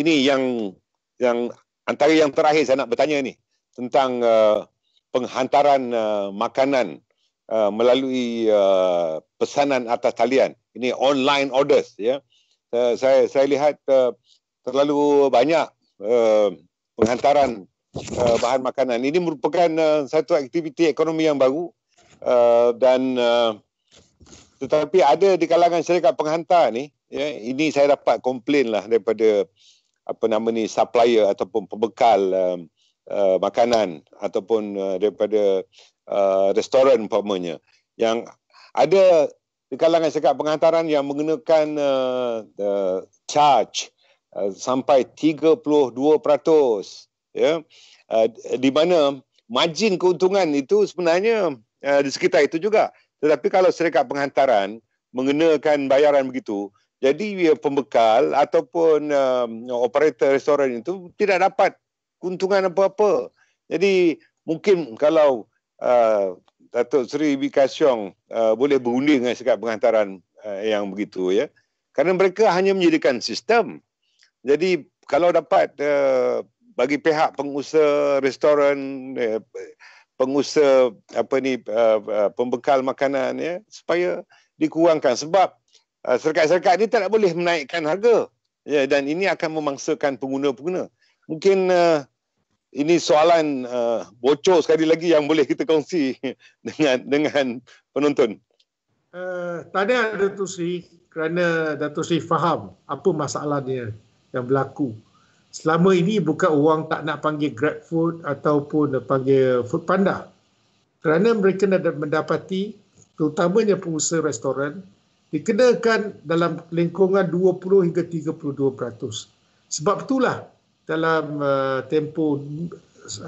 ini yang yang antara yang terakhir saya nak bertanya ni tentang uh, penghantaran uh, makanan uh, melalui uh, pesanan atas talian ini online orders ya yeah. uh, saya saya lihat uh, terlalu banyak uh, penghantaran uh, bahan makanan ini merupakan uh, satu aktiviti ekonomi yang baru uh, dan uh, tetapi ada di kalangan syarikat penghantar ni ya yeah, ini saya dapat komplain lah daripada apa nama ni supplier ataupun pembekal um, uh, makanan ataupun uh, daripada uh, restoran umpamanya yang ada di kalangan sekat penghantaran yang menggunakan uh, uh, charge uh, sampai 32% ya yeah? uh, di mana margin keuntungan itu sebenarnya uh, di sekitar itu juga tetapi kalau serikat penghantaran mengenakan bayaran begitu jadi ya, pembekal ataupun um, operator restoran itu tidak dapat keuntungan apa-apa. Jadi mungkin kalau uh, Datuk Seri Bikasyong uh, boleh berunding dengan sikap pengantaran uh, yang begitu ya. Kerana mereka hanya menyediakan sistem. Jadi kalau dapat uh, bagi pihak pengusaha restoran uh, pengusaha apa ni uh, uh, pembekal makanan ya supaya dikurangkan sebab Ah, serikat-serikat ini tak boleh menaikkan harga. Ya dan ini akan memangsakan pengguna-pengguna. Mungkin uh, ini soalan uh, bocor sekali lagi yang boleh kita kongsi dengan dengan penonton. Uh, eh, tahniah Dato' Sri kerana Dato' Sri faham apa masalahnya yang berlaku. Selama ini bukan orang tak nak panggil grab food ataupun panggil food panda. Kerana mereka mendapati terutamanya pengusaha restoran dikenakan dalam lingkungan 20 hingga 32%. Sebab itulah dalam uh, tempoh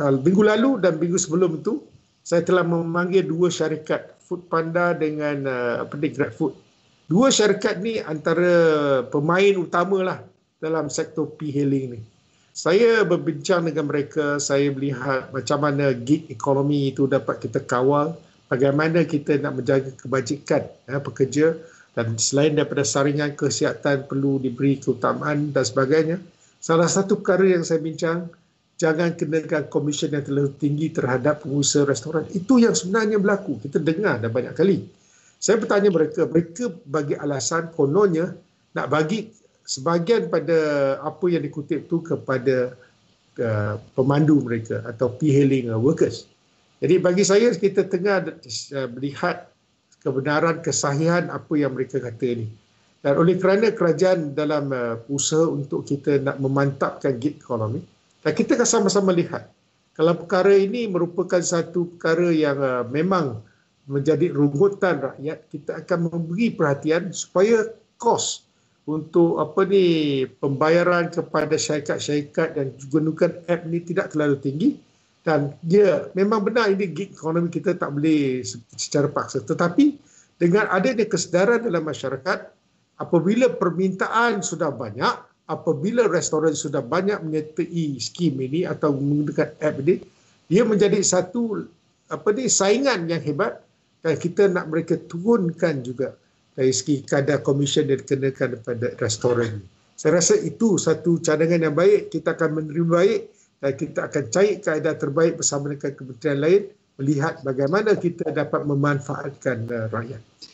uh, minggu lalu dan minggu sebelum itu saya telah memanggil dua syarikat Food Panda dengan uh, apa Grab Food. Dua syarikat ni antara pemain utamalah dalam sektor e-hailing ni. Saya berbincang dengan mereka, saya melihat macam mana gig ekonomi itu dapat kita kawal, bagaimana kita nak menjaga kebajikan ya, pekerja dan selain daripada saringan kesihatan perlu diberi keutamaan dan sebagainya salah satu perkara yang saya bincang jangan kenakan komisen yang terlalu tinggi terhadap pengusaha restoran itu yang sebenarnya berlaku kita dengar dah banyak kali saya bertanya mereka mereka bagi alasan kononnya nak bagi sebahagian pada apa yang dikutip tu kepada uh, pemandu mereka atau pihaling uh, workers jadi bagi saya kita tengah uh, melihat kebenaran kesahihan apa yang mereka kata ni. Dan oleh kerana kerajaan dalam uh, usaha untuk kita nak memantapkan gig ekonomi, dan kita akan sama-sama lihat kalau perkara ini merupakan satu perkara yang uh, memang menjadi runggutan rakyat, kita akan memberi perhatian supaya kos untuk apa ni pembayaran kepada syarikat-syarikat dan gunakan app ini tidak terlalu tinggi dan dia yeah, memang benar ini gig ekonomi kita tak boleh secara paksa tetapi dengan adanya kesedaran dalam masyarakat apabila permintaan sudah banyak apabila restoran sudah banyak menyertai skim ini atau menggunakan app ini dia menjadi satu apa ni saingan yang hebat dan kita nak mereka turunkan juga dari segi kadar komisen yang dikenakan kepada restoran. Saya rasa itu satu cadangan yang baik. Kita akan menerima baik kita akan cari kaedah terbaik bersama dengan kementerian lain melihat bagaimana kita dapat memanfaatkan uh, rakyat.